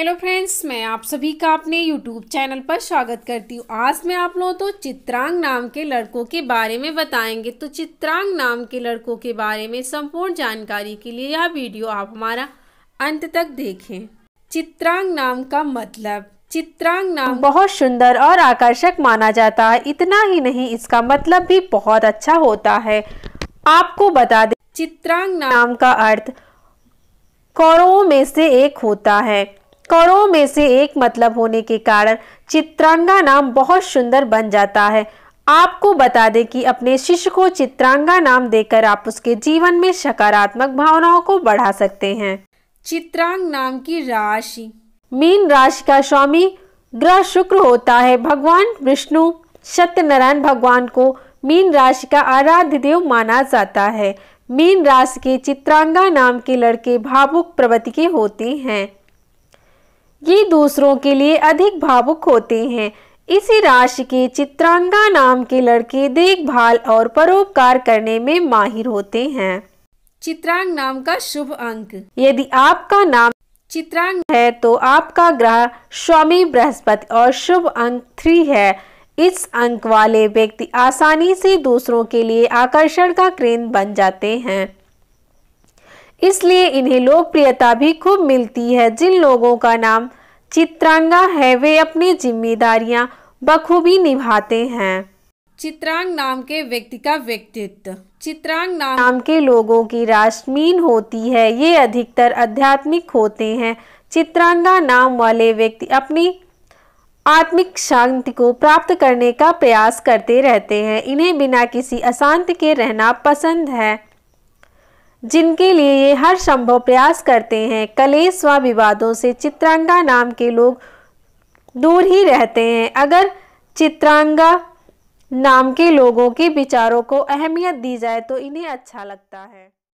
hello friends मैं आप सभी का अपने यूट्यूब चैनल पर स्वागत करती हूँ आज मैं आप लोगों तो चित्रांग नाम के लड़कों के बारे में बताएंगे तो चित्रांग नाम के लड़कों के बारे में संपूर्ण जानकारी के लिए यह वीडियो आप हमारा अंत तक देखें चित्रांग नाम का मतलब चित्रांग नाम बहुत सुंदर और आकर्षक माना जाता है इतना ही नहीं इसका मतलब भी बहुत अच्छा होता है आपको बता दें चित्रांग नाम का अर्थ कौरवों में से एक होता है करों में से एक मतलब होने के कारण चित्रांगा नाम बहुत सुंदर बन जाता है आपको बता दें कि अपने शिष्य को चित्रांगा नाम देकर आप उसके जीवन में सकारात्मक भावनाओं को बढ़ा सकते हैं चित्रांग नाम की राशि मीन राशि का स्वामी ग्रह शुक्र होता है भगवान विष्णु सत्यनारायण भगवान को मीन राशि का आराध्य देव माना जाता है मीन राशि के चित्रांगा नाम के लड़के भावुक प्रवृत्ति के होते हैं ये दूसरों के लिए अधिक भावुक होते हैं इसी राशि के चित्रांगा नाम के लड़के देखभाल और परोपकार करने में माहिर होते हैं चित्रांग नाम का शुभ अंक यदि आपका नाम चित्रांग है तो आपका ग्रह स्वामी बृहस्पति और शुभ अंक थ्री है इस अंक वाले व्यक्ति आसानी से दूसरों के लिए आकर्षण का केंद्र बन जाते हैं इसलिए इन्हें लोकप्रियता भी खूब मिलती है जिन लोगों का नाम चित्रांगा है वे अपनी जिम्मेदारियां बखूबी निभाते हैं चित्रांग नाम के व्यक्ति का व्यक्तित्व चित्रांग नाम, नाम के लोगों की राशमीन होती है ये अधिकतर आध्यात्मिक होते हैं चित्रांगा नाम वाले व्यक्ति अपनी आत्मिक शांति को प्राप्त करने का प्रयास करते रहते हैं इन्हें बिना किसी अशांत के रहना पसंद है जिनके लिए ये हर संभव प्रयास करते हैं कलेश व विवादों से चित्रांगा नाम के लोग दूर ही रहते हैं अगर चित्रांगा नाम के लोगों के विचारों को अहमियत दी जाए तो इन्हें अच्छा लगता है